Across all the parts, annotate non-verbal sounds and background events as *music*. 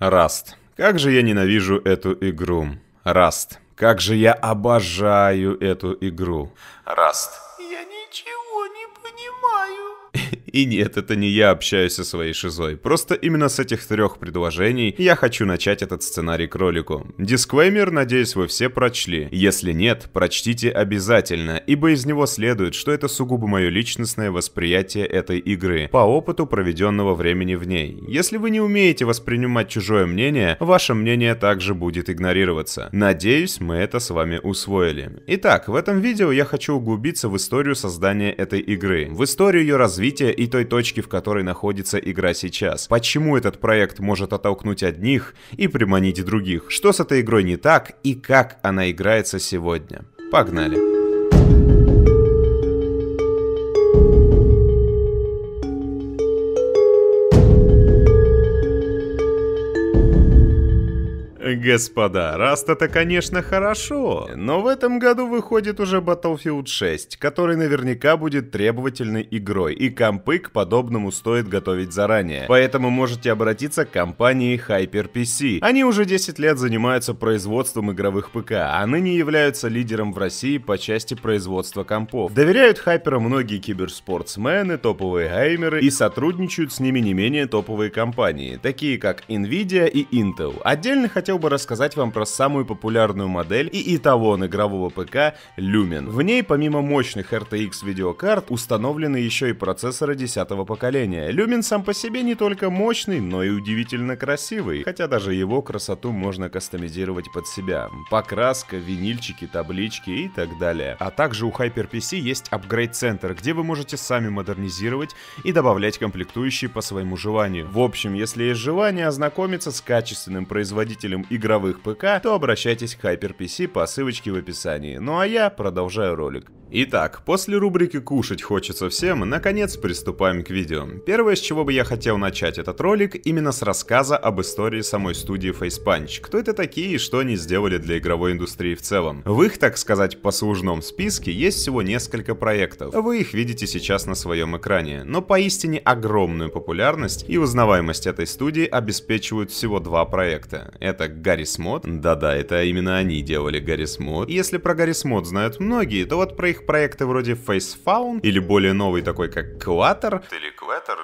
Раст. Как же я ненавижу эту игру. Раст. Как же я обожаю эту игру. Раст. И нет, это не я общаюсь со своей шизой. Просто именно с этих трех предложений я хочу начать этот сценарий к ролику. Дисклеймер, надеюсь, вы все прочли. Если нет, прочтите обязательно, ибо из него следует, что это сугубо мое личностное восприятие этой игры, по опыту проведенного времени в ней. Если вы не умеете воспринимать чужое мнение, ваше мнение также будет игнорироваться. Надеюсь, мы это с вами усвоили. Итак, в этом видео я хочу углубиться в историю создания этой игры, в историю ее развития и той точки, в которой находится игра сейчас. Почему этот проект может оттолкнуть одних и приманить других? Что с этой игрой не так и как она играется сегодня? Погнали! Господа, Раст это, конечно, хорошо, но в этом году выходит уже Battlefield 6, который наверняка будет требовательной игрой, и компы к подобному стоит готовить заранее. Поэтому можете обратиться к компании HyperPC. Они уже 10 лет занимаются производством игровых ПК, а ныне являются лидером в России по части производства компов. Доверяют Hyper многие киберспортсмены, топовые геймеры и сотрудничают с ними не менее топовые компании, такие как Nvidia и Intel. Отдельно хотел бы рассказать рассказать вам про самую популярную модель и эталон игрового ПК Lumen. В ней, помимо мощных RTX видеокарт, установлены еще и процессоры 10 поколения. Lumen сам по себе не только мощный, но и удивительно красивый, хотя даже его красоту можно кастомизировать под себя. Покраска, винильчики, таблички и так далее. А также у HyperPC есть апгрейд-центр, где вы можете сами модернизировать и добавлять комплектующие по своему желанию. В общем, если есть желание ознакомиться с качественным производителем игр игровых ПК, то обращайтесь к HyperPC по ссылочке в описании. Ну а я продолжаю ролик. Итак, после рубрики «Кушать хочется всем» наконец приступаем к видео. Первое, с чего бы я хотел начать этот ролик, именно с рассказа об истории самой студии Facepunch. Кто это такие и что они сделали для игровой индустрии в целом. В их, так сказать, послужном списке есть всего несколько проектов. Вы их видите сейчас на своем экране. Но поистине огромную популярность и узнаваемость этой студии обеспечивают всего два проекта. Это Гаррис Мод. Да-да, это именно они делали Гаррис Мод. Если про Гаррис Мод знают многие, то вот про их проекты вроде Facefound или более новый такой как Quater. Или Quater,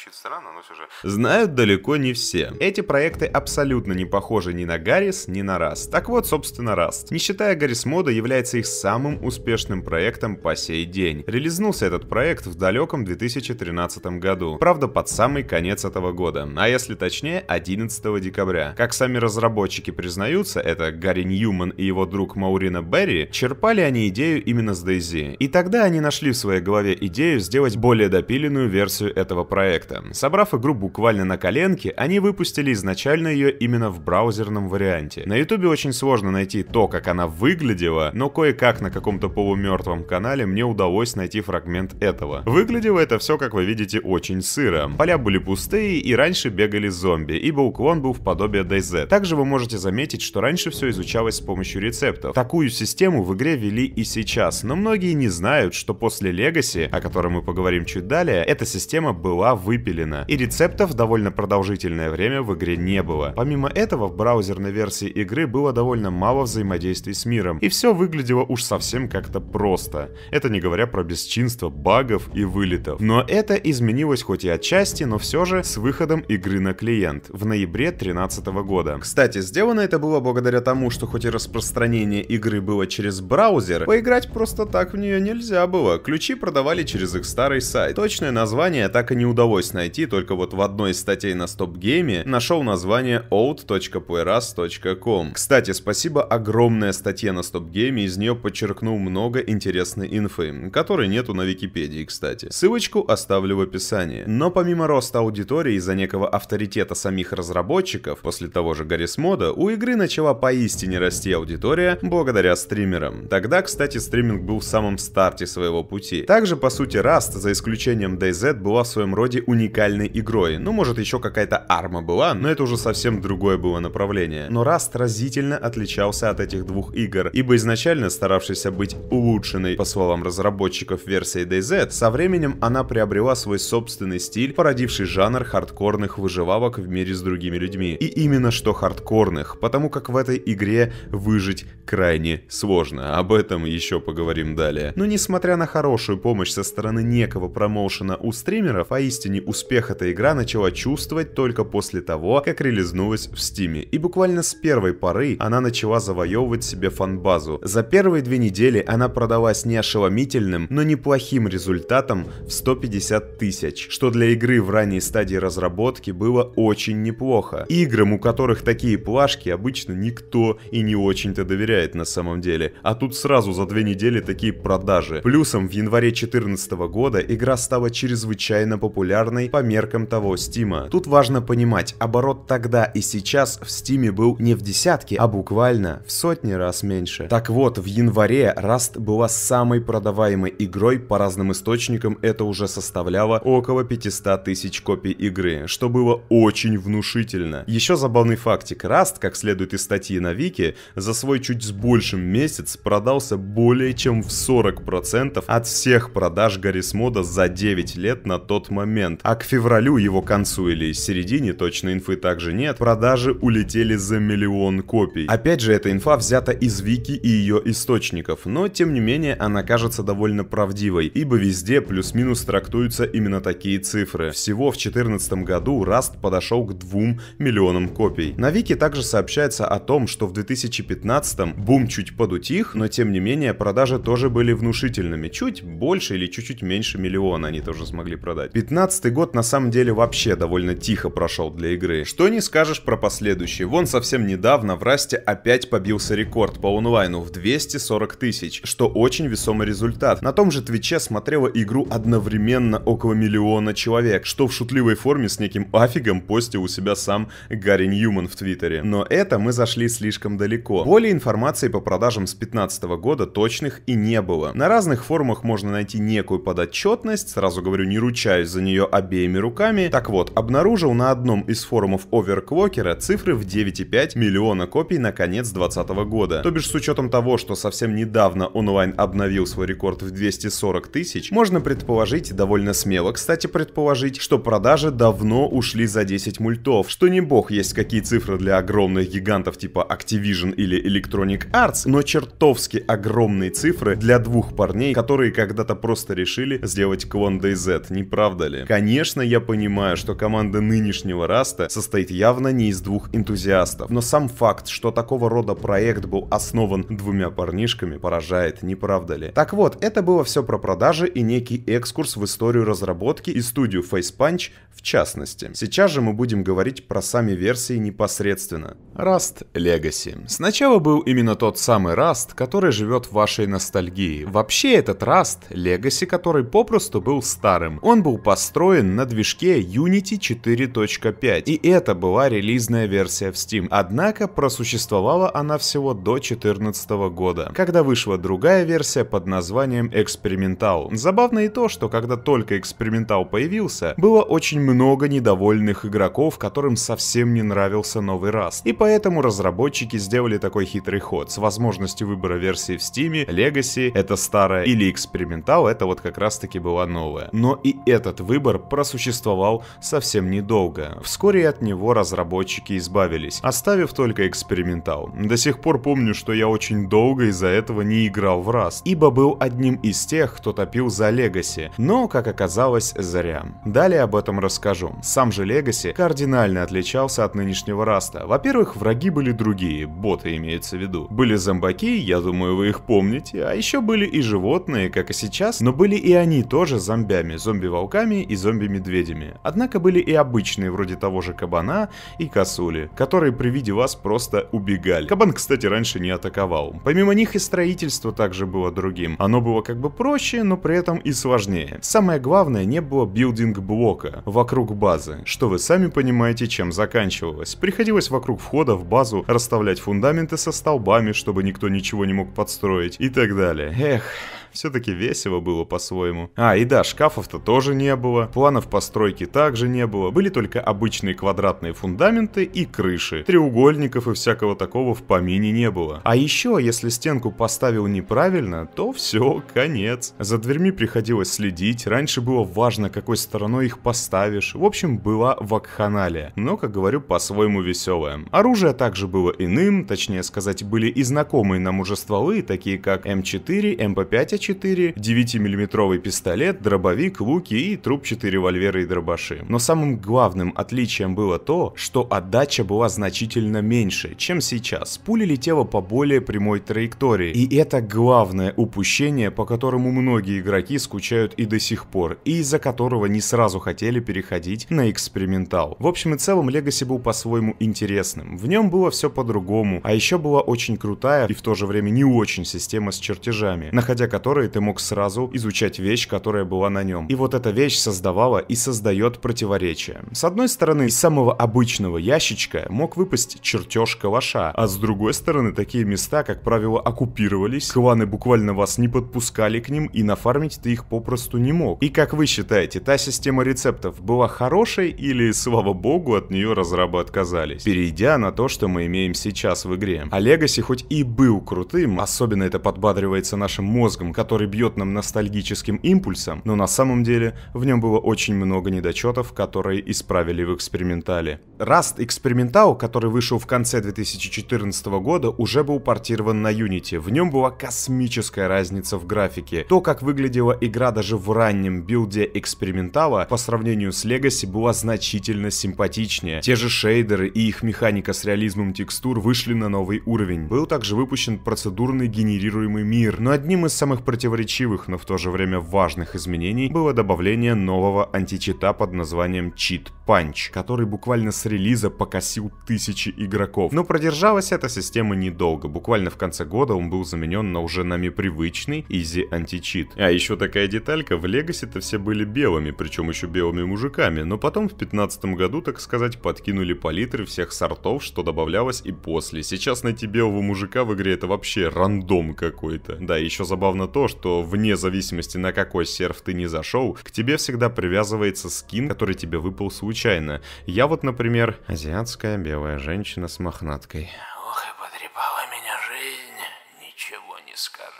случится рано, но все же... Знают далеко не все. Эти проекты абсолютно не похожи ни на Гаррис, ни на Раст. Так вот, собственно, Раст. Не считая Гаррис Мода, является их самым успешным проектом по сей день. Релизнулся этот проект в далеком 2013 году. Правда, под самый конец этого года. А если точнее, 11 декабря. Как сами разработчики признаются, это Гарри Ньюман и его друг Маурина Берри, черпали они идею именно с Дейзи. И тогда они нашли в своей голове идею сделать более допиленную версию этого проекта проекта. Собрав игру буквально на коленке, они выпустили изначально ее именно в браузерном варианте. На ютубе очень сложно найти то, как она выглядела, но кое-как на каком-то полумертвом канале мне удалось найти фрагмент этого. Выглядело это все, как вы видите, очень сыро. Поля были пустые и раньше бегали зомби, ибо уклон был в подобие DayZ. Также вы можете заметить, что раньше все изучалось с помощью рецептов. Такую систему в игре вели и сейчас, но многие не знают, что после Legacy, о котором мы поговорим чуть далее, эта система была выбрана выпилена, и рецептов довольно продолжительное время в игре не было. Помимо этого, в браузерной версии игры было довольно мало взаимодействий с миром, и все выглядело уж совсем как-то просто. Это не говоря про бесчинство, багов и вылетов. Но это изменилось хоть и отчасти, но все же с выходом игры на клиент в ноябре 2013 года. Кстати, сделано это было благодаря тому, что хоть и распространение игры было через браузер, поиграть просто так в нее нельзя было. Ключи продавали через их старый сайт. Точное название так и не удалось удалось найти только вот в одной из статей на StopGame, нашел название out.playras.com. Кстати, спасибо огромная статья на StopGame, из нее подчеркнул много интересной инфы, которой нету на Википедии, кстати. Ссылочку оставлю в описании. Но помимо роста аудитории из-за некого авторитета самих разработчиков, после того же Гаррис Мода, у игры начала поистине расти аудитория благодаря стримерам. Тогда, кстати, стриминг был в самом старте своего пути. Также, по сути, Rust, за исключением DayZ, была в своем роде уникальной уникальной игрой. Ну, может, еще какая-то арма была, но это уже совсем другое было направление. Но Rust разительно отличался от этих двух игр, ибо изначально старавшийся быть улучшенной, по словам разработчиков, версии DayZ, со временем она приобрела свой собственный стиль, породивший жанр хардкорных выживалок в мире с другими людьми. И именно что хардкорных, потому как в этой игре выжить крайне сложно. Об этом еще поговорим далее. Но несмотря на хорошую помощь со стороны некого промоушена у стримеров, поистине а успех эта игра начала чувствовать только после того, как релизнулась в Steam. И буквально с первой поры она начала завоевывать себе фанбазу. За первые две недели она продалась не ошеломительным, но неплохим результатом в 150 тысяч, что для игры в ранней стадии разработки было очень неплохо. Играм, у которых такие плашки, обычно никто и не очень-то доверяет на самом деле. А тут сразу за две недели такие продажи. Плюсом в январе 2014 года игра стала чрезвычайно популярной популярной по меркам того Стима. Тут важно понимать, оборот тогда и сейчас в Стиме был не в десятке, а буквально в сотни раз меньше. Так вот, в январе Rust была самой продаваемой игрой по разным источникам, это уже составляло около 500 тысяч копий игры, что было очень внушительно. Еще забавный фактик, Rust, как следует из статьи на Вики, за свой чуть с большим месяц продался более чем в 40% от всех продаж Гаррисмода за 9 лет на тот момент тренд, а к февралю, его концу или середине, точно инфы также нет, продажи улетели за миллион копий. Опять же, эта инфа взята из Вики и ее источников, но тем не менее она кажется довольно правдивой, ибо везде плюс-минус трактуются именно такие цифры. Всего в 2014 году Rust подошел к 2 миллионам копий. На Вики также сообщается о том, что в 2015 бум чуть подутих, но тем не менее продажи тоже были внушительными, чуть больше или чуть-чуть меньше миллиона они тоже смогли продать. 15 2017 год на самом деле вообще довольно тихо прошел для игры. Что не скажешь про последующий. Вон совсем недавно в Расте опять побился рекорд по онлайну в 240 тысяч, что очень весомый результат. На том же Твиче смотрела игру одновременно около миллиона человек, что в шутливой форме с неким афигом постил у себя сам Гарри Ньюман в Твиттере. Но это мы зашли слишком далеко. Более информации по продажам с 2015 года точных и не было. На разных форумах можно найти некую подотчетность, сразу говорю, не ручаюсь за нее, а обеими руками. Так вот, обнаружил на одном из форумов Overclocker цифры в 9,5 миллиона копий на конец 2020 года. То бишь, с учетом того, что совсем недавно онлайн обновил свой рекорд в 240 тысяч, можно предположить, довольно смело, кстати, предположить, что продажи давно ушли за 10 мультов, что не бог есть какие цифры для огромных гигантов типа Activision или Electronic Arts, но чертовски огромные цифры для двух парней, которые когда-то просто решили сделать клон DayZ, не правда ли? Конечно Конечно, я понимаю, что команда нынешнего Раста состоит явно не из двух энтузиастов, но сам факт, что такого рода проект был основан двумя парнишками, поражает, не правда ли? Так вот, это было все про продажи и некий экскурс в историю разработки и студию Facepunch, в частности. Сейчас же мы будем говорить про сами версии непосредственно. Раст Legacy. Сначала был именно тот самый Раст, который живет в вашей ностальгии. Вообще этот Раст Legacy, который попросту был старым. Он был построен настроен на движке Unity 4.5, и это была релизная версия в Steam. Однако просуществовала она всего до 2014 года, когда вышла другая версия под названием Experimental. Забавно и то, что когда только Experimental появился, было очень много недовольных игроков, которым совсем не нравился новый раз. И поэтому разработчики сделали такой хитрый ход с возможностью выбора версии в Steam, Legacy — это старая, или Experimental — это вот как раз-таки была новая. Но и этот выбор просуществовал совсем недолго. Вскоре от него разработчики избавились, оставив только экспериментал. До сих пор помню, что я очень долго из-за этого не играл в раз, ибо был одним из тех, кто топил за Легаси, но, как оказалось, зря. Далее об этом расскажу. Сам же Легаси кардинально отличался от нынешнего Раста. Во-первых, враги были другие, боты имеется в виду. Были зомбаки, я думаю, вы их помните, а еще были и животные, как и сейчас, но были и они тоже зомбями, зомби-волками и зомби зомби-медведями. Однако были и обычные, вроде того же кабана и косули, которые при виде вас просто убегали. Кабан, кстати, раньше не атаковал. Помимо них и строительство также было другим. Оно было как бы проще, но при этом и сложнее. Самое главное, не было билдинг-блока вокруг базы, что вы сами понимаете, чем заканчивалось. Приходилось вокруг входа в базу расставлять фундаменты со столбами, чтобы никто ничего не мог подстроить и так далее. Эх, все-таки весело было по-своему. А, и да, шкафов-то тоже не было, планов постройки также не было, были только обычные квадратные фундаменты и крыши. Треугольников и всякого такого в помине не было. А еще, если стенку поставил неправильно, то все, конец. За дверьми приходилось следить, раньше было важно, какой стороной их поставишь. В общем, была вакханалия, но, как говорю, по-своему веселая. Оружие также было иным, точнее сказать, были и знакомые нам уже стволы, такие как М4, МП5, 4 9-мм пистолет, дробовик, луки и трубчатые револьверы и дробаши. Но самым главным отличием было то, что отдача была значительно меньше, чем сейчас. Пуля летела по более прямой траектории, и это главное упущение, по которому многие игроки скучают и до сих пор, и из-за которого не сразу хотели переходить на экспериментал. В общем и целом, Legacy был по-своему интересным. В нем было все по-другому, а еще была очень крутая и в то же время не очень система с чертежами, находя которую которой ты мог сразу изучать вещь, которая была на нем. И вот эта вещь создавала и создает противоречие. С одной стороны, из самого обычного ящичка мог выпасть чертеж калаша, а с другой стороны, такие места, как правило, оккупировались, кланы буквально вас не подпускали к ним, и нафармить ты их попросту не мог. И как вы считаете, та система рецептов была хорошей или, слава богу, от нее разрабы отказались? Перейдя на то, что мы имеем сейчас в игре. А Legacy хоть и был крутым, особенно это подбадривается нашим мозгом, который бьет нам ностальгическим импульсом, но на самом деле в нем было очень много недочетов, которые исправили в экспериментале. Rust Experimental, который вышел в конце 2014 года, уже был портирован на Unity. В нем была космическая разница в графике. То, как выглядела игра даже в раннем билде экспериментала по сравнению с Legacy была значительно симпатичнее. Те же шейдеры и их механика с реализмом текстур вышли на новый уровень. Был также выпущен процедурный генерируемый мир, но одним из самых противоречивых, но в то же время важных изменений было добавление нового античита под названием Cheat Punch, который буквально с релиза покосил тысячи игроков. Но продержалась эта система недолго, буквально в конце года он был заменен на уже нами привычный Easy античит. А еще такая деталька, в legacy это все были белыми, причем еще белыми мужиками, но потом в 15 году, так сказать, подкинули палитры всех сортов, что добавлялось и после. Сейчас найти белого мужика в игре это вообще рандом какой-то. Да, еще забавно то, то, что вне зависимости на какой серф ты не зашел, к тебе всегда привязывается скин, который тебе выпал случайно. Я вот, например, азиатская белая женщина с мохнаткой. Ох, и потрепала меня жизнь, ничего не скажешь.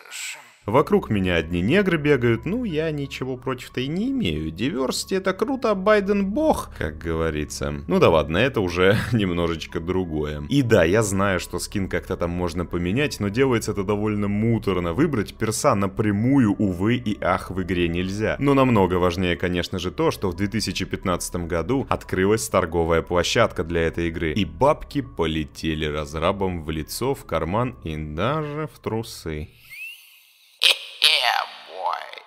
Вокруг меня одни негры бегают, ну я ничего против-то и не имею. Диверсити это круто, а Байден бог, как говорится. Ну да ладно, это уже *laughs* немножечко другое. И да, я знаю, что скин как-то там можно поменять, но делается это довольно муторно. Выбрать перса напрямую, увы и ах, в игре нельзя. Но намного важнее, конечно же, то, что в 2015 году открылась торговая площадка для этой игры. И бабки полетели разрабом в лицо, в карман и даже в трусы.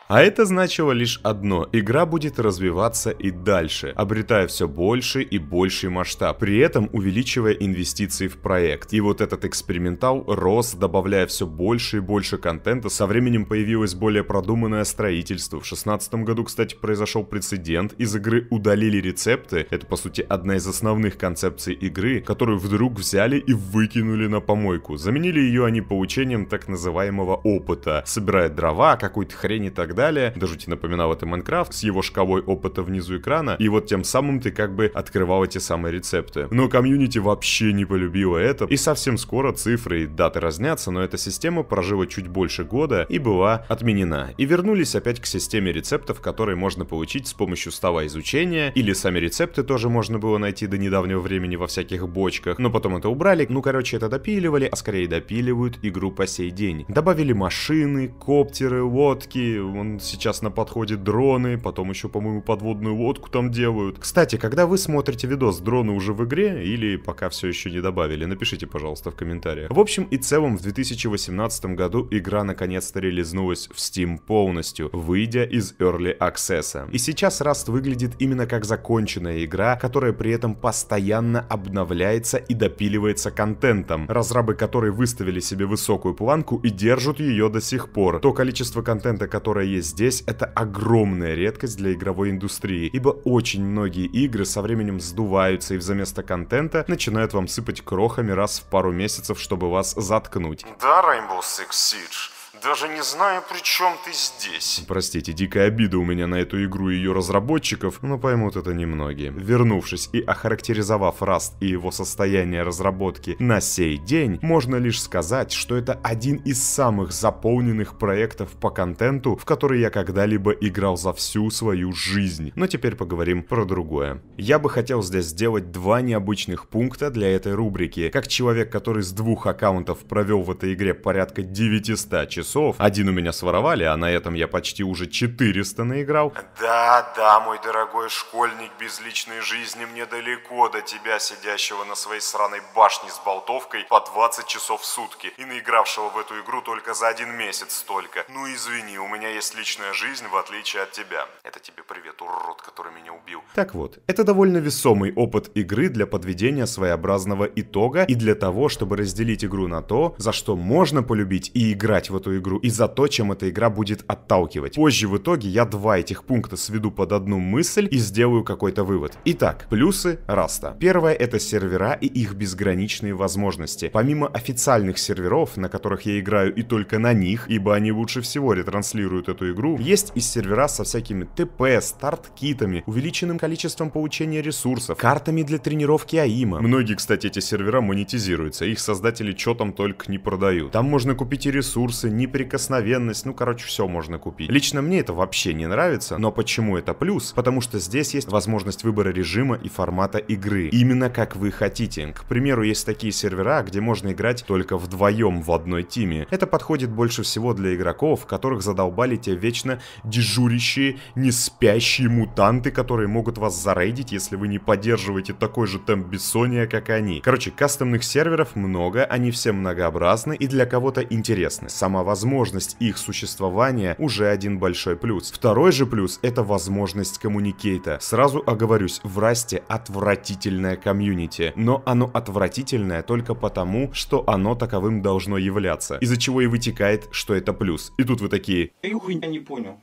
А это значило лишь одно, игра будет развиваться и дальше, обретая все больше и больший масштаб, при этом увеличивая инвестиции в проект. И вот этот экспериментал рос, добавляя все больше и больше контента, со временем появилось более продуманное строительство. В 2016 году, кстати, произошел прецедент, из игры удалили рецепты, это по сути одна из основных концепций игры, которую вдруг взяли и выкинули на помойку. Заменили ее они получением так называемого опыта. Собирая дрова, какой-то хрень и так далее. Даже тебе напоминал это Майнкрафт с его шкалой опыта внизу экрана. И вот тем самым ты как бы открывал эти самые рецепты. Но комьюнити вообще не полюбило это. И совсем скоро цифры и даты разнятся, но эта система прожила чуть больше года и была отменена. И вернулись опять к системе рецептов, которые можно получить с помощью стола изучения. Или сами рецепты тоже можно было найти до недавнего времени во всяких бочках. Но потом это убрали. Ну, короче, это допиливали, а скорее допиливают игру по сей день. Добавили машины, коптеры, лодки, ракетки, он сейчас на подходе дроны, потом еще, по-моему, подводную лодку там делают. Кстати, когда вы смотрите видос, дроны уже в игре или пока все еще не добавили, напишите, пожалуйста, в комментариях. В общем и целом, в 2018 году игра наконец-то релизнулась в Steam полностью, выйдя из Early Access. И сейчас Rust выглядит именно как законченная игра, которая при этом постоянно обновляется и допиливается контентом, разрабы которой выставили себе высокую планку и держат ее до сих пор. То количество контента, контента, которая есть здесь, это огромная редкость для игровой индустрии, ибо очень многие игры со временем сдуваются и вместо контента начинают вам сыпать крохами раз в пару месяцев, чтобы вас заткнуть. Да, Rainbow Six Siege, даже не знаю, при чем ты здесь. Простите, дикая обида у меня на эту игру и ее разработчиков, но поймут это немногие. Вернувшись и охарактеризовав Раст и его состояние разработки на сей день, можно лишь сказать, что это один из самых заполненных проектов по контенту, в который я когда-либо играл за всю свою жизнь. Но теперь поговорим про другое. Я бы хотел здесь сделать два необычных пункта для этой рубрики. Как человек, который с двух аккаунтов провел в этой игре порядка 900 часов, часов. Один у меня своровали, а на этом я почти уже 400 наиграл. Да, да, мой дорогой школьник без личной жизни, мне далеко до тебя, сидящего на своей сраной башне с болтовкой по 20 часов в сутки и наигравшего в эту игру только за один месяц столько. Ну извини, у меня есть личная жизнь в отличие от тебя. Это тебе привет, урод, который меня убил. Так вот, это довольно весомый опыт игры для подведения своеобразного итога и для того, чтобы разделить игру на то, за что можно полюбить и играть в эту игру, игру и за то, чем эта игра будет отталкивать. Позже в итоге я два этих пункта сведу под одну мысль и сделаю какой-то вывод. Итак, плюсы Раста. Первое это сервера и их безграничные возможности. Помимо официальных серверов, на которых я играю и только на них, ибо они лучше всего ретранслируют эту игру, есть и сервера со всякими ТП, старт-китами, увеличенным количеством получения ресурсов, картами для тренировки АИМа. Многие, кстати, эти сервера монетизируются, их создатели чё там только не продают. Там можно купить и ресурсы, не неприкосновенность, ну, короче, все можно купить. Лично мне это вообще не нравится, но почему это плюс? Потому что здесь есть возможность выбора режима и формата игры, именно как вы хотите. К примеру, есть такие сервера, где можно играть только вдвоем в одной тиме. Это подходит больше всего для игроков, которых задолбали те вечно дежурящие, не спящие мутанты, которые могут вас зарейдить, если вы не поддерживаете такой же темп бессония, как они. Короче, кастомных серверов много, они все многообразны и для кого-то интересны. Сама возможность их существования уже один большой плюс. Второй же плюс это возможность коммуникейта. Сразу оговорюсь, в Расте отвратительное комьюнити, но оно отвратительное только потому, что оно таковым должно являться, из-за чего и вытекает, что это плюс. И тут вы такие... Я не понял.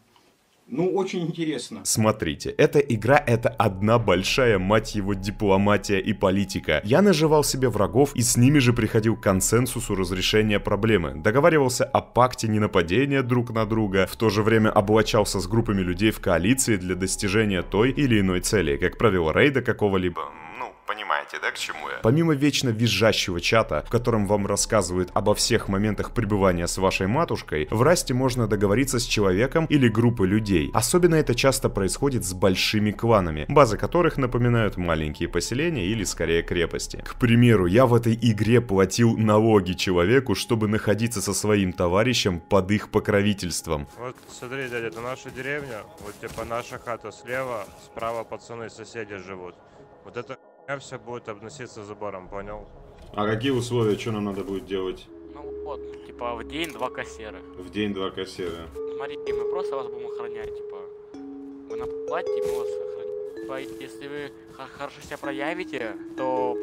Ну, очень интересно. Смотрите, эта игра — это одна большая, мать его, дипломатия и политика. Я наживал себе врагов и с ними же приходил к консенсусу разрешения проблемы. Договаривался о пакте ненападения друг на друга, в то же время облачался с группами людей в коалиции для достижения той или иной цели, как правило, рейда какого-либо понимаете, да, к чему я? Помимо вечно визжащего чата, в котором вам рассказывают обо всех моментах пребывания с вашей матушкой, в Расте можно договориться с человеком или группой людей. Особенно это часто происходит с большими кланами, базы которых напоминают маленькие поселения или скорее крепости. К примеру, я в этой игре платил налоги человеку, чтобы находиться со своим товарищем под их покровительством. Вот смотри, дядя, это наша деревня, вот типа наша хата слева, справа пацаны соседи живут. Вот это все будет обноситься забором, понял? А какие условия, что нам надо будет делать? Ну вот, типа в день два кассира. В день два кассира. Смотрите, мы просто вас будем охранять, типа. Вы на платье, мы вас охраняем. Типа, если вы хорошо себя проявите, то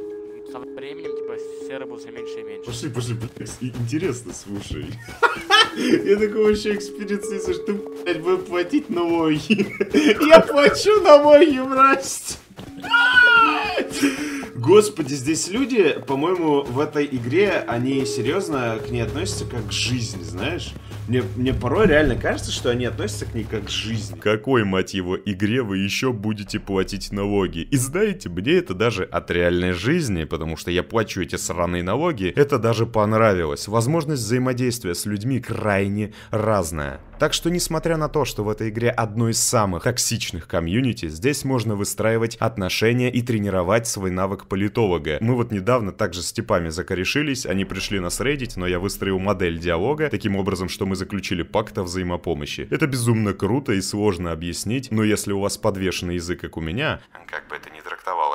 со временем, типа, серы будут все меньше и меньше. Пошли, пошли, блядь, интересно, слушай. *laughs* Я такой вообще экспедиции, слушай, ты, блядь, будешь платить налоги. *laughs* Я плачу налоги, мразь. Господи, здесь люди, по-моему, в этой игре, они серьезно к ней относятся как к жизни, знаешь? Мне, мне порой реально кажется, что они относятся к ней как к жизни. Какой, мать его, игре вы еще будете платить налоги? И знаете, мне это даже от реальной жизни, потому что я плачу эти сраные налоги, это даже понравилось. Возможность взаимодействия с людьми крайне разная. Так что, несмотря на то, что в этой игре одно из самых токсичных комьюнити, здесь можно выстраивать отношения и тренировать свой навык политолога. Мы вот недавно также с типами закорешились, они пришли нас рейдить, но я выстроил модель диалога таким образом, что мы заключили пакт о взаимопомощи. Это безумно круто и сложно объяснить, но если у вас подвешенный язык, как у меня, как бы это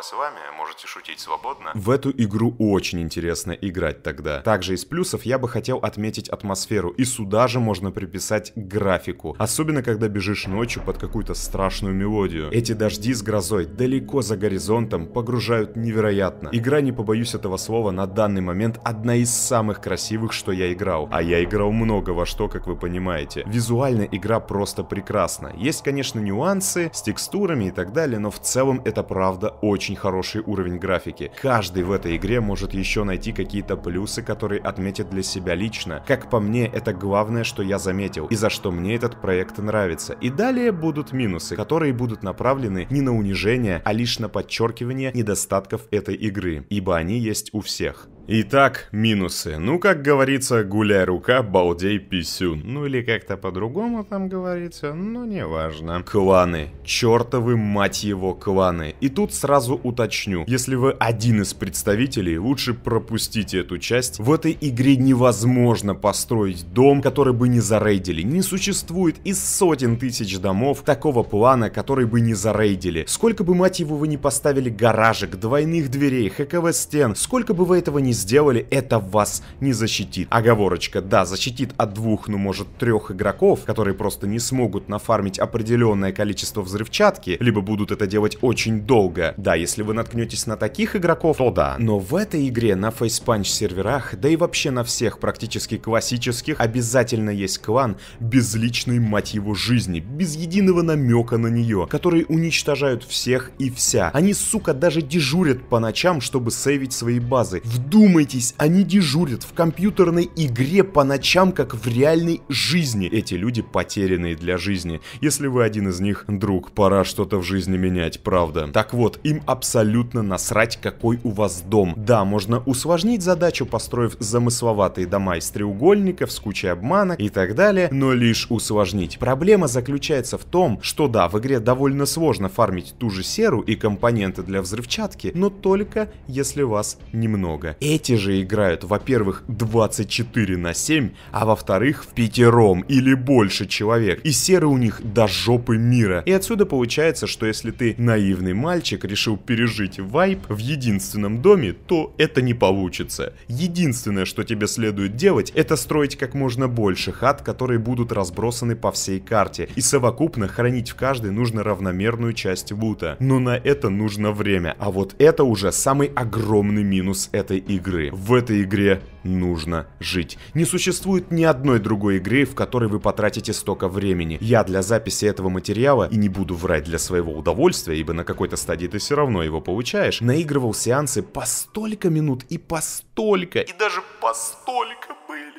с вами, можете шутить свободно. В эту игру очень интересно играть тогда. Также из плюсов я бы хотел отметить атмосферу, и сюда же можно приписать графику. Особенно, когда бежишь ночью под какую-то страшную мелодию. Эти дожди с грозой далеко за горизонтом погружают невероятно. Игра, не побоюсь этого слова, на данный момент одна из самых красивых, что я играл. А я играл много во что, как вы понимаете. Визуально игра просто прекрасна. Есть, конечно, нюансы с текстурами и так далее, но в целом это правда очень очень хороший уровень графики. Каждый в этой игре может еще найти какие-то плюсы, которые отметит для себя лично. Как по мне, это главное, что я заметил, и за что мне этот проект нравится. И далее будут минусы, которые будут направлены не на унижение, а лишь на подчеркивание недостатков этой игры, ибо они есть у всех. Итак, минусы. Ну, как говорится, гуляй рука, балдей писю. Ну или как-то по-другому там говорится, но неважно. Кланы. Чертовы, мать его, кланы. И тут сразу уточню. Если вы один из представителей, лучше пропустите эту часть. В этой игре невозможно построить дом, который бы не зарейдили. Не существует из сотен тысяч домов такого плана, который бы не зарейдили. Сколько бы, мать его, вы не поставили гаражек, двойных дверей, ХКВ стен, сколько бы вы этого не не сделали, это вас не защитит. Оговорочка, да, защитит от двух, ну может трех игроков, которые просто не смогут нафармить определенное количество взрывчатки, либо будут это делать очень долго. Да, если вы наткнетесь на таких игроков, то да. Но в этой игре на фейспанч серверах, да и вообще на всех практически классических, обязательно есть клан без личной мать его жизни, без единого намека на нее, которые уничтожают всех и вся. Они, сука, даже дежурят по ночам, чтобы сейвить свои базы. Вду Вдумайтесь, они дежурят в компьютерной игре по ночам, как в реальной жизни. Эти люди потерянные для жизни. Если вы один из них, друг, пора что-то в жизни менять, правда. Так вот, им абсолютно насрать, какой у вас дом. Да, можно усложнить задачу, построив замысловатые дома из треугольников с кучей обмана и так далее, но лишь усложнить. Проблема заключается в том, что да, в игре довольно сложно фармить ту же серу и компоненты для взрывчатки, но только если вас немного. И эти же играют, во-первых, 24 на 7, а во-вторых, в пятером или больше человек. И серы у них до жопы мира. И отсюда получается, что если ты наивный мальчик, решил пережить вайп в единственном доме, то это не получится. Единственное, что тебе следует делать, это строить как можно больше хат, которые будут разбросаны по всей карте. И совокупно хранить в каждой нужно равномерную часть лута. Но на это нужно время. А вот это уже самый огромный минус этой игры игры. В этой игре нужно жить. Не существует ни одной другой игры, в которой вы потратите столько времени. Я для записи этого материала, и не буду врать для своего удовольствия, ибо на какой-то стадии ты все равно его получаешь, наигрывал сеансы по столько минут и по столько, и даже по столько были.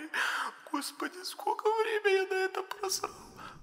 Господи, сколько времени я на это просрал.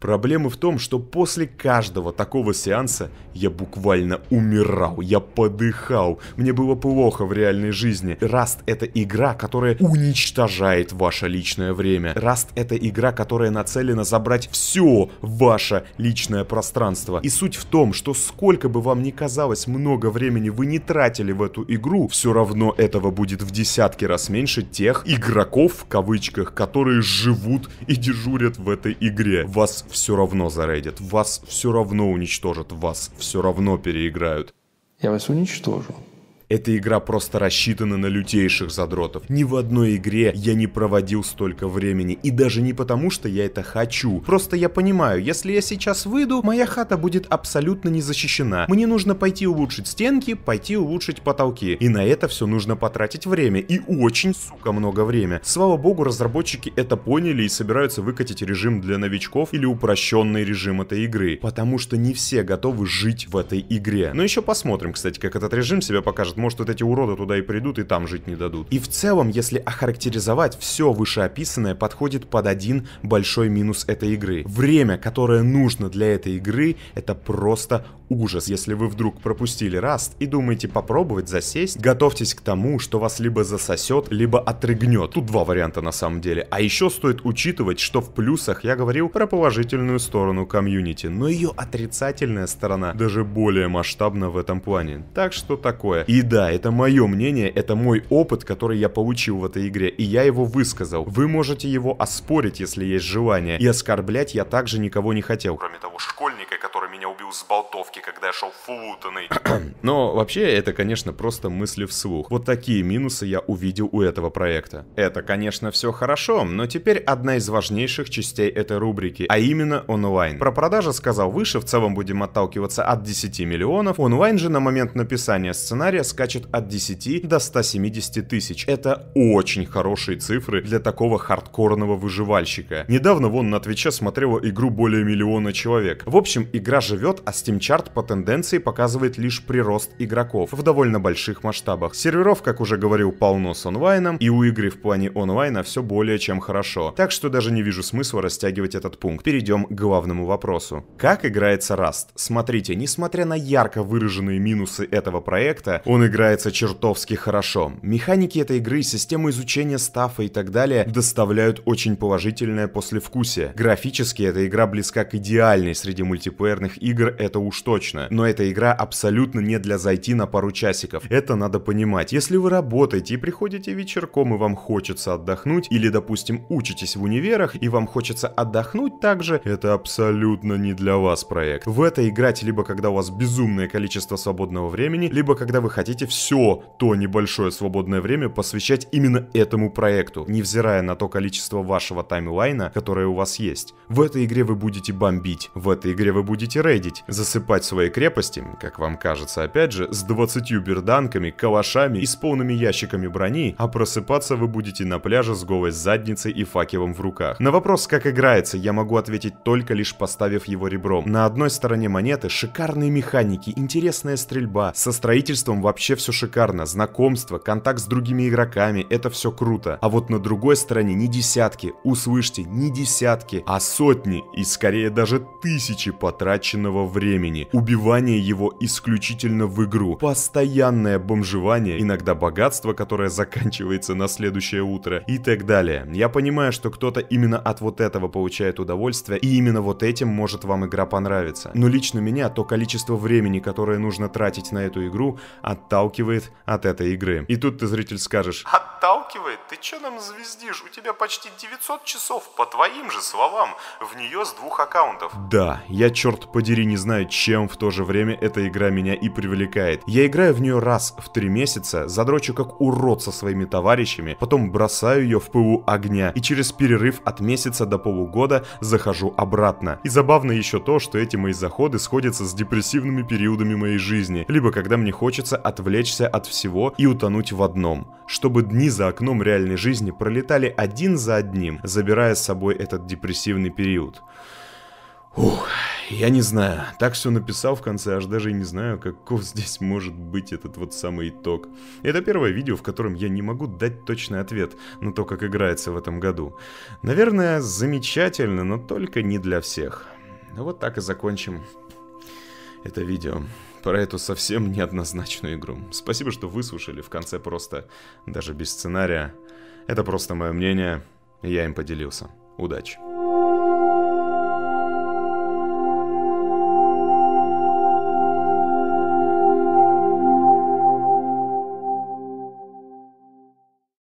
Проблема в том, что после каждого такого сеанса я буквально умирал, я подыхал, мне было плохо в реальной жизни. Раст это игра, которая уничтожает ваше личное время. Раст это игра, которая нацелена забрать все ваше личное пространство. И суть в том, что сколько бы вам ни казалось много времени вы не тратили в эту игру, все равно этого будет в десятки раз меньше тех игроков, в кавычках, которые живут и дежурят в этой игре. Вас все равно зарейдят, вас все равно уничтожат, вас все равно переиграют. Я вас уничтожу. Эта игра просто рассчитана на лютейших задротов. Ни в одной игре я не проводил столько времени. И даже не потому, что я это хочу. Просто я понимаю, если я сейчас выйду, моя хата будет абсолютно не защищена. Мне нужно пойти улучшить стенки, пойти улучшить потолки. И на это все нужно потратить время. И очень, сука, много времени. Слава богу, разработчики это поняли и собираются выкатить режим для новичков или упрощенный режим этой игры. Потому что не все готовы жить в этой игре. Но еще посмотрим, кстати, как этот режим себя покажет может вот эти уроды туда и придут и там жить не дадут. И в целом, если охарактеризовать, все вышеописанное подходит под один большой минус этой игры. Время, которое нужно для этой игры, это просто ужас. Если вы вдруг пропустили раст и думаете попробовать засесть, готовьтесь к тому, что вас либо засосет, либо отрыгнет. Тут два варианта на самом деле. А еще стоит учитывать, что в плюсах я говорил про положительную сторону комьюнити, но ее отрицательная сторона даже более масштабна в этом плане. Так что такое. И да, это мое мнение, это мой опыт, который я получил в этой игре, и я его высказал. Вы можете его оспорить, если есть желание, и оскорблять я также никого не хотел. Кроме того школьника, который меня убил с болтовки, тусовки, когда я шел футанный. *clears throat* Но вообще это, конечно, просто мысли вслух. Вот такие минусы я увидел у этого проекта. Это, конечно, все хорошо, но теперь одна из важнейших частей этой рубрики, а именно онлайн. Про продажи сказал выше, в целом будем отталкиваться от 10 миллионов. Онлайн же на момент написания сценария скачет от 10 до 170 тысяч. Это очень хорошие цифры для такого хардкорного выживальщика. Недавно вон на Твиче смотрела игру более миллиона человек. В общем, игра живет, а Steam Chart по тенденции показывает лишь прирост игроков в довольно больших масштабах. Серверов, как уже говорил, полно с онлайном, и у игры в плане онлайна все более чем хорошо. Так что даже не вижу смысла растягивать этот пункт. Перейдем к главному вопросу. Как играется Rust? Смотрите, несмотря на ярко выраженные минусы этого проекта, он играется чертовски хорошо. Механики этой игры, система изучения стафа и так далее доставляют очень положительное послевкусие. Графически эта игра близка к идеальной среди мультиплеерных игр, это уж точно точно. Но эта игра абсолютно не для зайти на пару часиков. Это надо понимать. Если вы работаете и приходите вечерком, и вам хочется отдохнуть, или, допустим, учитесь в универах, и вам хочется отдохнуть также, это абсолютно не для вас проект. В это играть либо когда у вас безумное количество свободного времени, либо когда вы хотите все то небольшое свободное время посвящать именно этому проекту, невзирая на то количество вашего таймлайна, которое у вас есть. В этой игре вы будете бомбить, в этой игре вы будете рейдить, засыпать штурмовать свои крепости, как вам кажется опять же, с 20 берданками, калашами и с полными ящиками брони, а просыпаться вы будете на пляже с голой задницей и факелом в руках. На вопрос, как играется, я могу ответить только лишь поставив его ребром. На одной стороне монеты шикарные механики, интересная стрельба, со строительством вообще все шикарно, знакомство, контакт с другими игроками, это все круто. А вот на другой стороне не десятки, услышьте, не десятки, а сотни и скорее даже тысячи потраченного времени убивание его исключительно в игру, постоянное бомжевание, иногда богатство, которое заканчивается на следующее утро и так далее. Я понимаю, что кто-то именно от вот этого получает удовольствие, и именно вот этим может вам игра понравиться. Но лично меня то количество времени, которое нужно тратить на эту игру, отталкивает от этой игры. И тут ты, зритель, скажешь... Отталкивает? Ты чё нам звездишь? У тебя почти 900 часов, по твоим же словам, в нее с двух аккаунтов. Да, я, черт подери, не знаю, чем чем в то же время эта игра меня и привлекает. Я играю в нее раз в три месяца, задрочу как урод со своими товарищами, потом бросаю ее в пылу огня и через перерыв от месяца до полугода захожу обратно. И забавно еще то, что эти мои заходы сходятся с депрессивными периодами моей жизни, либо когда мне хочется отвлечься от всего и утонуть в одном, чтобы дни за окном реальной жизни пролетали один за одним, забирая с собой этот депрессивный период. Ух я не знаю. Так все написал в конце, аж даже и не знаю, каков здесь может быть этот вот самый итог. Это первое видео, в котором я не могу дать точный ответ на то, как играется в этом году. Наверное, замечательно, но только не для всех. Вот так и закончим это видео про эту совсем неоднозначную игру. Спасибо, что выслушали в конце просто, даже без сценария. Это просто мое мнение, я им поделился. Удачи!